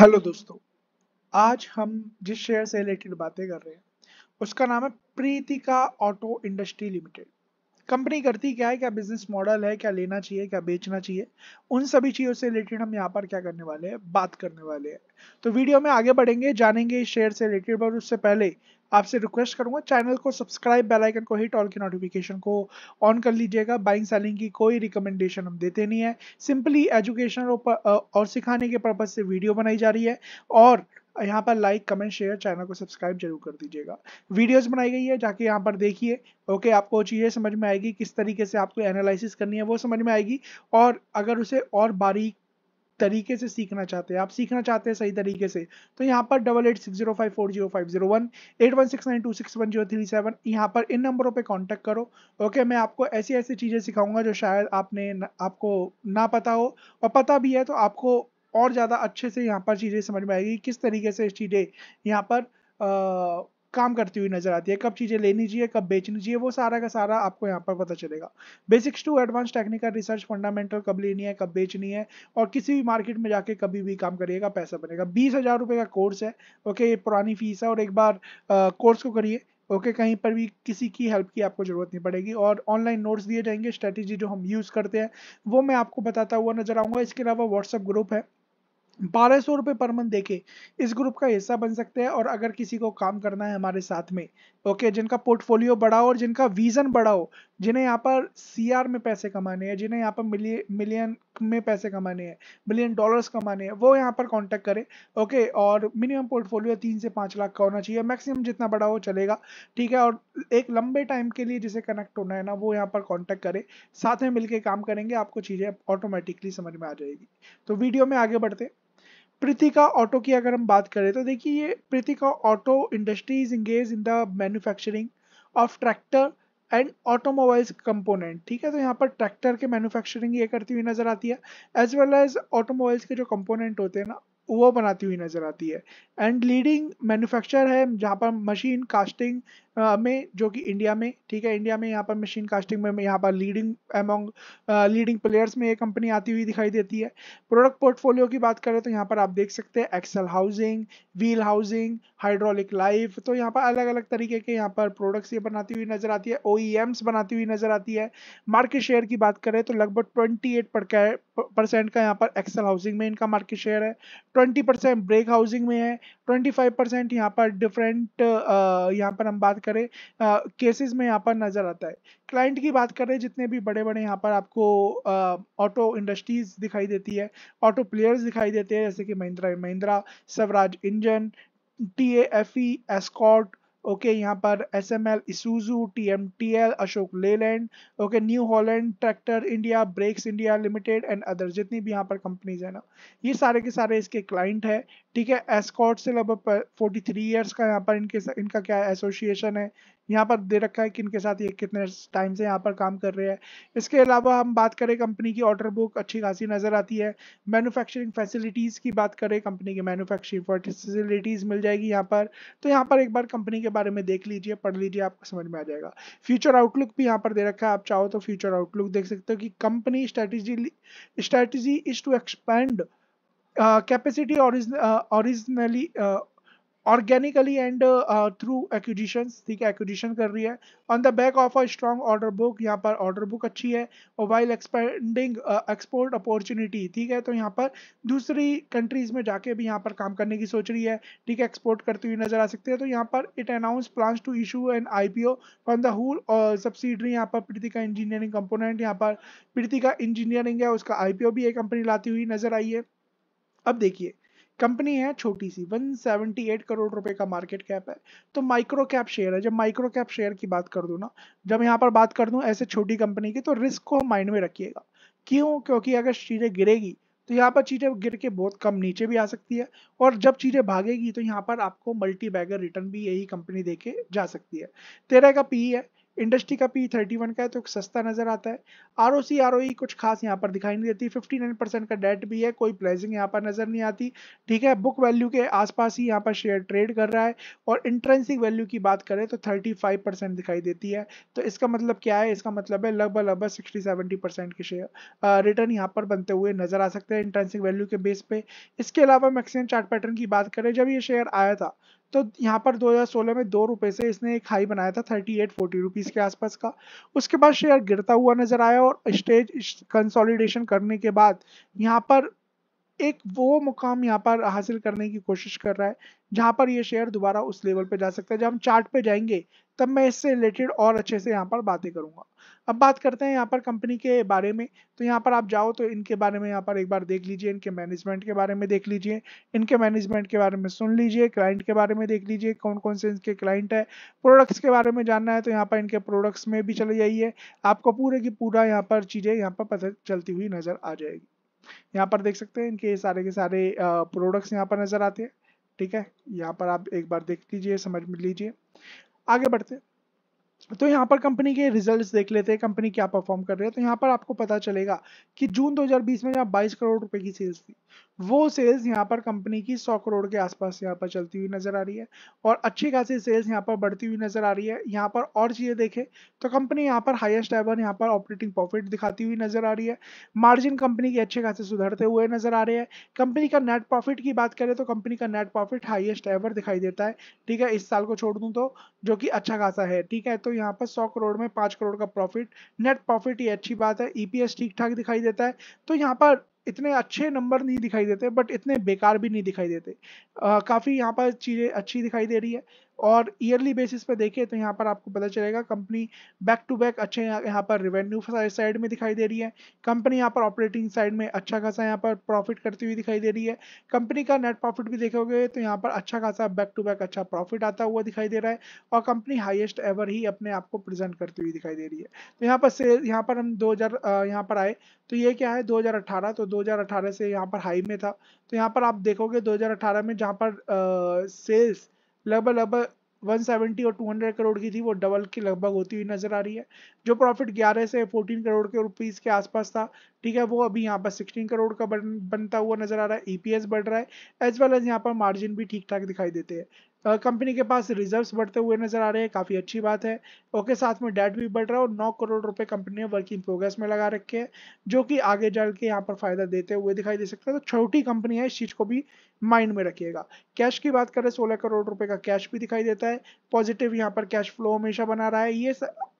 hello दोस्तों आज हम जिस शेयर से रिलेटेड बातें कर रहे हैं उसका नाम है Pritika auto industry limited company करती क्या है क्या बिजनेस मॉडल है क्या लेना चाहिए क्या बेचना चाहिए उन सभी चीज़ों से रिलेटेड हम यहाँ पर क्या करने वाले हैं बात करने वाले हैं तो वीडियो में आगे बढ़ेंगे जानेंगे शेयर से रिलेटेड पर उससे पहले आपसे रिक्वेस्ट करूंगा चैनल को सब्सक्राइब बेल आइकन को हिट ऑल की नोटिफिकेशन को ऑन कर लीजिएगा बाइंग सेलिंग की कोई रिकमेंडेशन हम देते नहीं है सिंपली एजुकेशन और सिखाने के पर्पज से वीडियो बनाई जा रही है और यहाँ पर लाइक कमेंट शेयर चैनल को सब्सक्राइब जरूर कर दीजिएगा वीडियोस बनाई गई है जाके यहाँ पर देखिए ओके आपको चीज़ें समझ में आएगी किस तरीके से आपको एनालिसिस करनी है वो समझ में आएगी और अगर उसे और बारीक तरीके से सीखना चाहते हैं आप सीखना चाहते हैं सही तरीके से तो यहाँ पर double eight six zero five four zero five zero one eight one six nine two six one zero three seven यहाँ पर इन नंबरों पे कांटेक्ट करो ओके मैं आपको ऐसी ऐसी चीज़ें सिखाऊंगा जो शायद आपने न, आपको ना पता हो और पता भी है तो आपको और ज़्यादा अच्छे से यहाँ पर चीज़ें समझ में आएगी किस तरीके से चीज़ें यहाँ पर आ, काम करती हुई नज़र आती है कब चीज़ें लेनी चाहिए कब बेचनी चाहिए वो सारा का सारा आपको यहाँ पर पता चलेगा basics to advance technical research fundamental कब लेनी है कब बेचनी है और किसी भी मार्केट में जाके कभी भी काम करिएगा पैसा बनेगा बीस हज़ार रुपये का कोर्स है ओके ये पुरानी फीस है और एक बार कोर्स को करिए ओके okay, कहीं पर भी किसी की हेल्प की आपको ज़रूरत नहीं पड़ेगी और ऑनलाइन नोट्स दिए जाएंगे स्ट्रेटेजी जो हम यूज़ करते हैं वो मैं आपको बताता हुआ नजर आऊँगा इसके अलावा व्हाट्सअप ग्रुप है बारह सौ रुपये पर मंथ देके इस ग्रुप का हिस्सा बन सकते हैं और अगर किसी को काम करना है हमारे साथ में ओके जिनका पोर्टफोलियो बड़ा हो और जिनका विजन बड़ा हो जिन्हें यहाँ पर सीआर में पैसे कमाने हैं जिन्हें यहाँ पर मिलियन में पैसे कमाने हैं मिलियन डॉलर्स कमाने हैं वो यहाँ पर कॉन्टेक्ट करें ओके और मिनिमम पोर्टफोलियो तीन से पाँच लाख का होना चाहिए मैक्सिमम जितना बड़ा हो चलेगा ठीक है और एक लंबे टाइम के लिए जिसे कनेक्ट होना है ना वो यहाँ पर कॉन्टेक्ट करें साथ में मिलकर काम करेंगे आपको चीज़ें ऑटोमेटिकली समझ में आ जाएगी तो वीडियो में आगे बढ़ते प्रीतिका ऑटो की अगर हम बात करें तो देखिए ये Pritika auto industry is engage in the manufacturing of tractor and automobiles component ठीक है तो यहाँ पर ट्रैक्टर के मैन्युफैक्चरिंग ये करती हुई नजर आती है एज वेल एज ऑटोमोबाइल्स के जो कंपोनेंट होते हैं ना वो बनाती हुई नजर आती है एंड लीडिंग मैन्युफैक्चर है जहाँ पर मशीन कास्टिंग में जो कि इंडिया में ठीक है इंडिया में यहाँ पर मशीन कास्टिंग में यहाँ पर लीडिंग एमोंग लीडिंग प्लेयर्स में ये कंपनी आती हुई दिखाई देती है प्रोडक्ट पोर्टफोलियो की बात करें तो यहाँ पर आप देख सकते हैं axle housing wheel housing hydraulic life तो यहाँ पर अलग अलग तरीके के यहाँ पर प्रोडक्ट्स ये बनाती हुई नजर आती है ओ e बनाती हुई नजर आती है मार्केट शेयर की बात करें तो लगभग ट्वेंटी परसेंट का यहाँ पर एक्सल हाउसिंग में इनका मार्केट शेयर है ट्वेंटी परसेंट ब्रेक हाउसिंग में है ट्वेंटी फाइव परसेंट यहाँ पर डिफरेंट यहाँ पर हम बात करें केसेस में यहाँ पर नज़र आता है क्लाइंट की बात करें जितने भी बड़े बड़े यहाँ पर आपको ऑटो इंडस्ट्रीज दिखाई देती है ऑटो प्लेयर्स दिखाई देते हैं जैसे कि Mahindra Mahindra Swaraj engine T F E Escort okay यहाँ पर S M L Isuzu T M T L Ashok Leyland okay New Holland tractor India brakes India limited and other जितनी भी यहाँ पर कंपनीज है ना ये सारे के सारे इसके क्लाइंट है ठीक है एस्कॉट से लगभग फोर्टी थ्री ईयर्स का यहाँ पर इनके इनका क्या एसोसिएशन है यहाँ पर दे रखा है कि इनके साथ ये कितने टाइम से यहाँ पर काम कर रहे हैं इसके अलावा हम बात करें कंपनी की ऑर्डर बुक अच्छी खासी नज़र आती है मैनुफैक्चरिंग फैसिलिटीज़ की बात करें कंपनी की मैनुफैक्चरिंग फैसिलिटीज़ मिल जाएगी यहाँ पर तो यहाँ पर एक बार कंपनी के बारे में देख लीजिए पढ़ लीजिए आपको समझ में आ जाएगा फ्यूचर आउटलुक भी यहाँ पर दे रखा है आप चाहो तो फ्यूचर आउटलुक देख सकते हो कि company strategy strategy is to expand capacity originally organically and through acquisition ठीक है एक्विजिशन कर रही है on the back of a strong order book यहाँ पर ऑर्डर बुक अच्छी है वाइल एक्सपेंडिंग एक्सपोर्ट अपॉर्चुनिटी ठीक है तो यहाँ पर दूसरी कंट्रीज में जाके भी यहाँ पर काम करने की सोच रही है ठीक है एक्सपोर्ट करती हुई नजर आ सकती है तो यहाँ पर it announce plan to issue an I P O from the whole subsidiary यहाँ पर प्रीतिका इंजीनियरिंग कंपोनेंट यहाँ पर प्रीतिका इंजीनियरिंग है उसका आई पी ओ भी ये कंपनी लाती हुई नजर आई है अब देखिए कंपनी है छोटी सी 178 करोड़ रुपए का मार्केट कैप है तो माइक्रो कैप शेयर है जब माइक्रो कैप शेयर की बात कर दूँ ना जब यहाँ पर बात कर दूँ ऐसे छोटी कंपनी की तो रिस्क को माइंड में रखिएगा क्यों क्योंकि अगर चीज़ें गिरेगी तो यहाँ पर चीज़ें गिर के बहुत कम नीचे भी आ सकती है और जब चीज़ें भागेगी तो यहाँ पर आपको मल्टी बैगर रिटर्न भी यही कंपनी दे के जा सकती है तेरह का पी है इंडस्ट्री का पी थर्टी वन का है तो सस्ता नजर आता है R O C R O ई कुछ खास यहाँ पर दिखाई नहीं देती फिफ्टी नाइन परसेंट का डेट भी है कोई प्राइजिंग यहाँ पर नजर नहीं आती ठीक है बुक वैल्यू के आसपास ही यहाँ पर शेयर ट्रेड कर रहा है और इंट्रेंसिक वैल्यू की बात करें तो थर्टी फाइव परसेंट दिखाई देती है तो इसका मतलब क्या है इसका मतलब है लगभग लगभग सिक्सटी सेवेंटी परसेंट के शेयर रिटर्न यहाँ पर बनते हुए नजर आ सकते हैं इंट्रेंसिक वैल्यू के बेस पे इसके अलावा मैक्सिमम चार्ट पैटर्न की बात करें जब ये शेयर आया था तो यहाँ पर 2016 में दो रुपए से इसने एक हाई बनाया था 38 40 रुपीज़ के आसपास का उसके बाद शेयर गिरता हुआ नजर आया और स्टेज कंसोलिडेशन करने के बाद यहाँ पर एक वो मुकाम यहाँ पर हासिल करने की कोशिश कर रहा है जहाँ पर ये शेयर दोबारा उस लेवल पे जा सकता है जब हम चार्ट पे जाएंगे तब मैं इससे रिलेटेड और अच्छे से यहाँ पर बातें करूँगा अब बात करते हैं यहाँ पर कंपनी के बारे में तो यहाँ पर आप जाओ तो इनके बारे में यहाँ पर एक बार देख लीजिए इनके मैनेजमेंट के बारे में देख लीजिए इनके मैनेजमेंट के बारे में सुन लीजिए क्लाइंट के बारे में देख लीजिए कौन कौन से इनके क्लाइंट है प्रोडक्ट्स के बारे में जानना है तो यहाँ पर इनके प्रोडक्ट्स में भी चले जाइए आपको पूरे की पूरा यहाँ पर चीज़ें यहाँ पर पता चलती हुई नज़र आ जाएगी यहाँ पर देख सकते हैं इनके सारे के सारे प्रोडक्ट्स यहाँ पर नज़र आते हैं ठीक है यहाँ पर आप एक बार देख लीजिए समझ लीजिए आगे बढ़ते हैं तो यहाँ पर कंपनी के रिजल्ट्स देख लेते हैं कंपनी क्या परफॉर्म कर रही है तो यहाँ पर आपको पता चलेगा कि जून 2020 में जहाँ 22 करोड़ रुपए की सेल्स थी वो सेल्स यहाँ पर कंपनी की 100 करोड़ के आसपास यहाँ पर चलती हुई नजर आ रही है और अच्छी खासी सेल्स यहाँ पर बढ़ती हुई नजर आ रही है यहाँ पर और चीज़ें देखें तो कंपनी यहाँ पर हाइस्ट एवर यहाँ पर ऑपरेटिंग प्रॉफिट दिखाती हुई नजर आ रही है मार्जिन कंपनी के अच्छे खासे सुधरते हुए नजर आ रहे हैं कंपनी का नेट प्रॉफिट की बात करें तो कंपनी का नेट प्रॉफिट हाइएस्ट एवर दिखाई देता है ठीक है इस साल को छोड़ दूँ तो जो कि अच्छा खासा है ठीक है तो यहाँ पर 100 करोड़ में 5 करोड़ का प्रॉफिट नेट प्रॉफिट ये अच्छी बात है ईपीएस e ठीक ठाक दिखाई देता है तो यहाँ पर इतने अच्छे नंबर नहीं दिखाई देते बट इतने बेकार भी नहीं दिखाई देते काफ़ी यहाँ पर चीज़ें अच्छी दिखाई दे रही है और ईयरली बेसिस पे देखें तो यहाँ पर आपको पता चलेगा कंपनी बैक टू बैक अच्छे यहाँ पर रेवेन्यू साइड में दिखाई दे रही है कंपनी यहाँ पर ऑपरेटिंग साइड में अच्छा खासा यहाँ पर प्रॉफिट करती हुई दिखाई दे रही है कंपनी का नेट प्रॉफिट भी देखोगे तो यहाँ पर अच्छा खासा बैक टू बैक अच्छा प्रॉफिट आता हुआ दिखाई दे रहा है और कंपनी हाइएस्ट एवर ही अपने आप को प्रेजेंट करती हुई दिखाई दे रही है तो यहाँ पर सेल यहाँ पर हम दो यहाँ पर आए तो ये क्या है 2018 तो 2018 से यहाँ पर हाई में था तो यहाँ पर आप देखोगे 2018 में जहाँ पर सेल्स uh, लगभग लगभग 170 और 200 करोड़ की थी वो डबल की लगभग होती हुई नजर आ रही है जो प्रॉफिट 11 से 14 करोड़ के रुपीस के आसपास था ठीक है वो अभी यहाँ पर 16 करोड़ का बन, बनता हुआ नजर आ रहा है ईपीएस e बढ़ रहा है एज वेल एज यहाँ पर मार्जिन भी ठीक ठाक दिखाई देते हैं कंपनी के पास रिजर्व्स बढ़ते हुए नजर आ रहे हैं काफ़ी अच्छी बात है ओके साथ में डेट भी बढ़ रहा है और नौ करोड़ रुपए कंपनी ने वर्किंग प्रोग्रेस में लगा रखे हैं जो कि आगे चल के यहाँ पर फायदा देते हुए दिखाई दे सकता है तो छोटी कंपनी है इस चीज़ को भी माइंड में रखिएगा कैश की बात करें सोलह करोड़ रुपए का कैश भी दिखाई देता है पॉजिटिव यहाँ पर कैश फ्लो हमेशा बना रहा है ये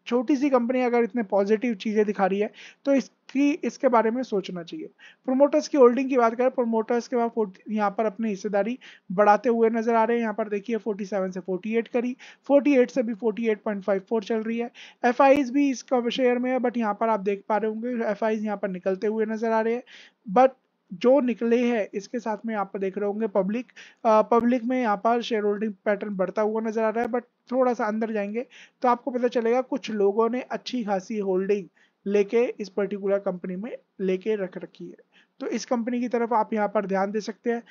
छोटी सी कंपनी अगर इतने पॉजिटिव चीज़ें दिखा रही है तो इसकी इसके बारे में सोचना चाहिए प्रोमोटर्स की होल्डिंग की बात करें प्रोमोटर्स के बाद यहाँ पर अपनी हिस्सेदारी बढ़ाते हुए नजर आ रहे हैं यहाँ पर देखिए 47 से 48 करी 48 से भी 48.54 चल रही है एफ भी इसका शेयर में है बट यहाँ पर आप देख पा रहे होंगे एफ यहाँ पर निकलते हुए नजर आ रहे हैं बट जो निकले हैं इसके साथ में आप देख रहे होंगे पब्लिक पब्लिक में यहाँ पर शेयर होल्डिंग पैटर्न बढ़ता हुआ नजर आ रहा है बट थोड़ा सा अंदर जाएंगे तो आपको पता चलेगा कुछ लोगों ने अच्छी खासी होल्डिंग लेके इस पर्टिकुलर कंपनी में लेके रख रखी है तो इस कंपनी की तरफ आप यहाँ पर ध्यान दे सकते हैं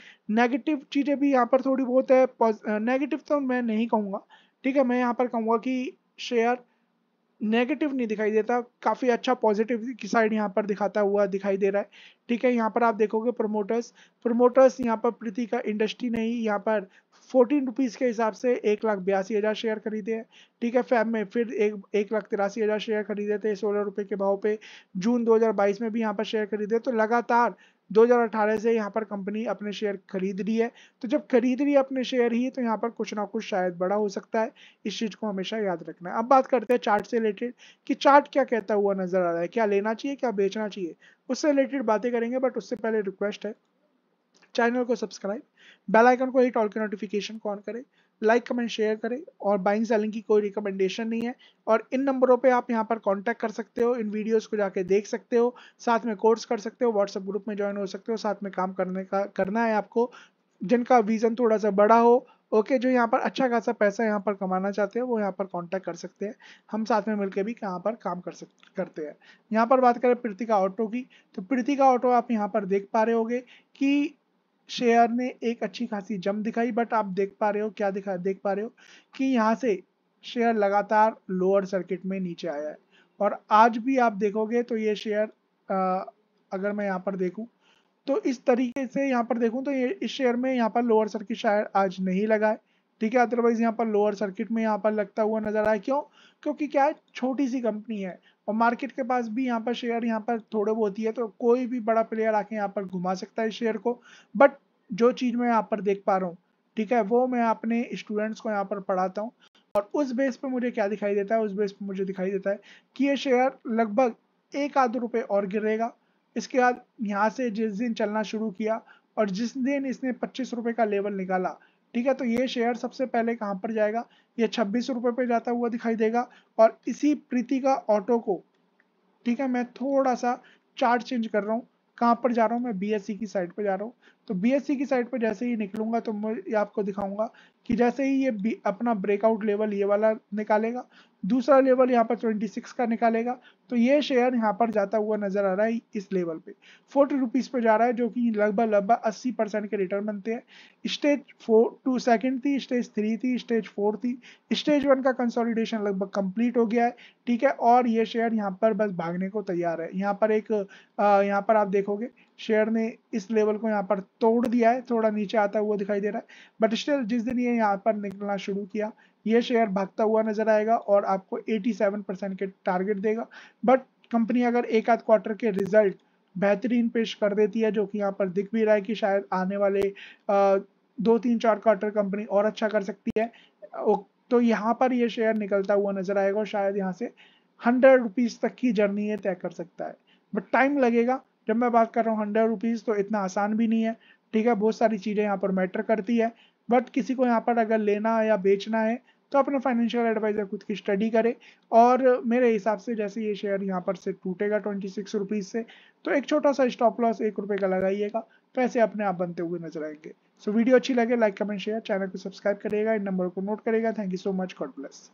नेगेटिव चीज़ें भी यहाँ पर थोड़ी बहुत है नेगेटिव तो मैं नहीं कहूँगा ठीक है मैं यहाँ पर कहूँगा कि शेयर नेगेटिव नहीं दिखाई देता काफ़ी अच्छा पॉजिटिव की साइड यहाँ पर दिखाता हुआ दिखाई दे रहा है ठीक है यहाँ पर आप देखोगे प्रमोटर्स प्रमोटर्स यहाँ पर प्रीति का इंडस्ट्री ने ही यहाँ पर फोर्टीन रुपीज़ के हिसाब से एक लाख बयासी हज़ार शेयर खरीदे हैं ठीक है फैम में फिर एक एक लाख तिरासी हज़ार शेयर खरीदे थे सोलह रुपये के भाव पे जून 2022 में भी यहाँ पर शेयर खरीदे तो लगातार 2018 से यहाँ पर कंपनी अपने शेयर खरीद रही है तो जब खरीद रही है अपने शेयर ही तो यहाँ पर कुछ ना कुछ शायद बड़ा हो सकता है इस चीज़ को हमेशा याद रखना है अब बात करते हैं चार्ट से रिलेटेड कि चार्ट क्या कहता हुआ नजर आ रहा है क्या लेना चाहिए क्या बेचना चाहिए उससे रिलेटेड बातें करेंगे बट उससे पहले रिक्वेस्ट है चैनल को सब्सक्राइब बेल आइकन को ही टॉल के नोटिफिकेशन ऑन करें लाइक कमेंट शेयर करें और बाइंग सेलिंग की कोई रिकमेंडेशन नहीं है और इन नंबरों पे आप यहाँ पर कांटेक्ट कर सकते हो इन वीडियोस को जाके देख सकते हो साथ में कोर्स कर सकते हो व्हाट्सएप ग्रुप में ज्वाइन हो सकते हो साथ में काम करने का करना है आपको जिनका विज़न थोड़ा सा बड़ा हो ओके जो यहाँ पर अच्छा खासा पैसा यहाँ पर कमाना चाहते हैं वो यहाँ पर कांटेक्ट कर सकते हैं हम साथ में मिलकर भी यहाँ पर काम कर सक करते हैं यहाँ पर बात करें प्रीतिका ऑटो की तो प्रीतिका ऑटो आप यहाँ पर देख पा रहे होगे कि शेयर ने एक अच्छी खासी जम दिखाई बट आप देख पा रहे हो क्या दिखा देख पा रहे हो कि यहाँ से शेयर लगातार लोअर सर्किट में नीचे आया है और आज भी आप देखोगे तो ये शेयर अगर मैं यहाँ पर देखूँ तो इस तरीके से यहाँ पर देखूँ तो ये इस शेयर में यहाँ पर लोअर सर्किट शायद आज नहीं लगा है ठीक है अदरवाइज यहाँ पर लोअर सर्किट में यहाँ पर लगता हुआ नजर आया क्यों क्योंकि क्या है छोटी सी कंपनी है और मार्केट के पास भी यहाँ पर शेयर यहाँ पर थोड़े बहुत ही है तो कोई भी बड़ा प्लेयर आके यहाँ पर घुमा सकता है शेयर को बट जो चीज़ मैं यहाँ पर देख पा रहा हूँ ठीक है वो मैं अपने स्टूडेंट्स को यहाँ पर पढ़ाता हूँ और उस बेस पे मुझे क्या दिखाई देता है उस बेस पे मुझे दिखाई देता है कि ये शेयर लगभग एक आध रुपये और गिरेगा इसके बाद यहाँ से जिस दिन चलना शुरू किया और जिस दिन इसने पच्चीस रुपये का लेवल निकाला ठीक है तो ये शेयर सबसे पहले कहाँ पर जाएगा ये छब्बीस रुपये पे जाता हुआ दिखाई देगा और इसी प्रीति का ऑटो को ठीक है मैं थोड़ा सा चार्ट चेंज कर रहा हूँ कहाँ पर जा रहा हूँ मैं बी e की साइड पर जा रहा हूँ तो बी e की साइड पर जैसे ही निकलूंगा तो मैं आपको दिखाऊंगा कि जैसे ही ये अपना ब्रेकआउट लेवल ये वाला निकालेगा दूसरा लेवल यहाँ पर 26 का निकालेगा तो ये शेयर यहाँ पर जाता हुआ नजर आ रहा है इस लेवल पे फोर्टी रुपीज पे जा रहा है जो कि लगभग लगभग 80 परसेंट के रिटर्न बनते हैं स्टेज फोर टू सेकेंड थी स्टेज थ्री थी स्टेज फोर थी स्टेज वन का कंसोलिडेशन लगभग कंप्लीट हो गया है ठीक है और ये शेयर यहाँ पर बस भागने को तैयार है यहाँ पर एक यहाँ पर आप देखोगे शेयर ने इस लेवल को यहाँ पर तोड़ दिया है थोड़ा नीचे आता हुआ दिखाई दे रहा है बट स्टिल जिस दिन ये यहाँ पर निकलना शुरू किया ये शेयर भागता हुआ नजर आएगा और आपको 87 परसेंट के टारगेट देगा बट कंपनी अगर एक आध क्वार्टर के रिजल्ट बेहतरीन पेश कर देती है जो कि यहाँ पर दिख भी रहा है कि शायद आने वाले आ, दो तीन चार क्वार्टर कंपनी और अच्छा कर सकती है तो यहाँ पर यह शेयर निकलता हुआ नजर आएगा और शायद यहाँ से हंड्रेड रुपीज तक की जर्नी ये तय कर सकता है बट टाइम लगेगा जब मैं बात कर रहा हूँ हंड्रेड रुपीज़ तो इतना आसान भी नहीं है ठीक है बहुत सारी चीज़ें यहाँ पर मैटर करती है बट किसी को यहाँ पर अगर लेना या बेचना है तो अपना फाइनेंशियल एडवाइज़र खुद की स्टडी करे और मेरे हिसाब से जैसे ये शेयर यहाँ पर से टूटेगा ट्वेंटी सिक्स रुपीज़ से तो एक छोटा सा स्टॉप लॉस एक रुपये का लगाइएगा पैसे अपने आप बनते हुए नजर आएंगे सो so, वीडियो अच्छी लगे लाइक कमेंट शेयर चैनल को सब्सक्राइब करिएगा इन नंबर को नोट करेगा thank you so much God bless